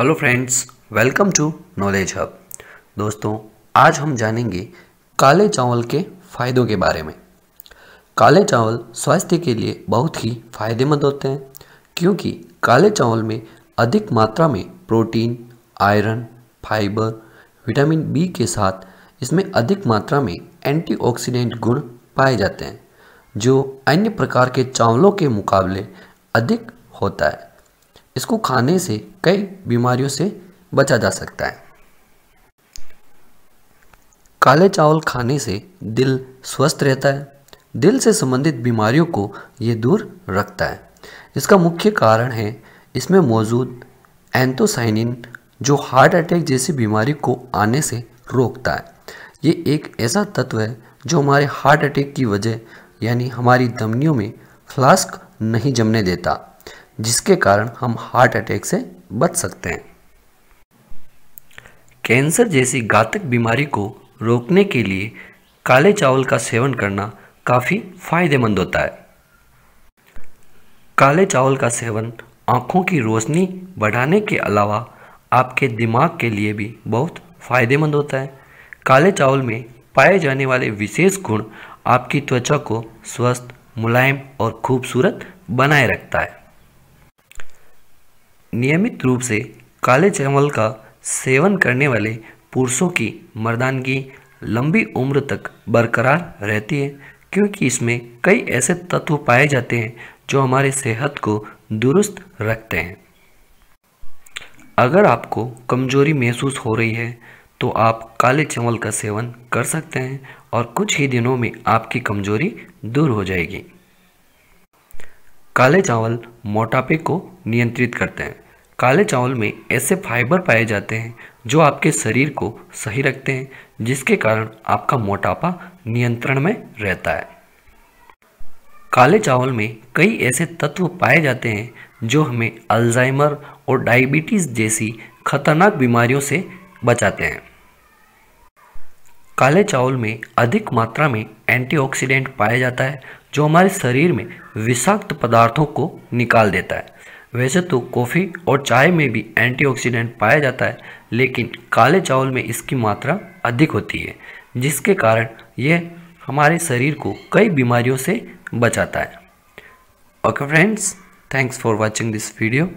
hello friends welcome to knowledge hub दोस्तों आज हम जानेंगे काले चावल के फायदों के बारे में काले चावल स्वास्थ्य के लिए बहुत ही फायदेमंद होते हैं क्योंकि काले चावल में अधिक मात्रा में protein iron fibre vitamin B के साथ इसमें अधिक मात्रा में एंटीऑक्सीडेंट गुण पाए जाते हैं जो अन्य प्रकार के चावलों के मुकाबले अधिक होता है इसको खाने से कई बीमारियों से बचा जा सकता है काले चावल खाने से दिल स्वस्थ रहता है दिल से संबंधित बीमारियों को ये दूर रखता है इसका मुख्य कारण है इसमें मौजूद एंथोसाइनिन जो हार्ट अटैक जैसी बीमारी को आने से रोकता है ये एक ऐसा तत्व है जो हमारे हार्ट अटैक की वजह यानी हमारी धमनियों में फ्लास्क नहीं जमने देता जिसके कारण हम हार्ट अटैक से बच सकते हैं कैंसर जैसी घातक बीमारी को रोकने के लिए काले चावल का सेवन करना काफ़ी फायदेमंद होता है काले चावल का सेवन आँखों की रोशनी बढ़ाने के अलावा आपके दिमाग के लिए भी बहुत फायदेमंद होता है काले चावल में पाए जाने वाले विशेष गुण आपकी त्वचा को स्वस्थ मुलायम और खूबसूरत बनाए रखता है नियमित रूप से काले चावल का सेवन करने वाले पुरुषों की मर्दानगी लंबी उम्र तक बरकरार रहती है क्योंकि इसमें कई ऐसे तत्व पाए जाते हैं जो हमारे सेहत को दुरुस्त रखते हैं अगर आपको कमजोरी महसूस हो रही है तो आप काले चावल का सेवन कर सकते हैं और कुछ ही दिनों में आपकी कमजोरी दूर हो जाएगी काले चावल मोटापे को नियंत्रित करते हैं काले चावल में ऐसे फाइबर पाए जाते हैं जो आपके शरीर को सही रखते हैं जिसके कारण आपका मोटापा नियंत्रण में रहता है काले चावल में कई ऐसे तत्व पाए जाते हैं जो हमें अल्जाइमर और डायबिटीज़ जैसी खतरनाक बीमारियों से बचाते हैं काले चावल में अधिक मात्रा में एंटीऑक्सीडेंट पाया जाता है जो हमारे शरीर में विषाक्त पदार्थों को निकाल देता है वैसे तो कॉफ़ी और चाय में भी एंटीऑक्सीडेंट पाया जाता है लेकिन काले चावल में इसकी मात्रा अधिक होती है जिसके कारण यह हमारे शरीर को कई बीमारियों से बचाता है okay friends thanks for watching this video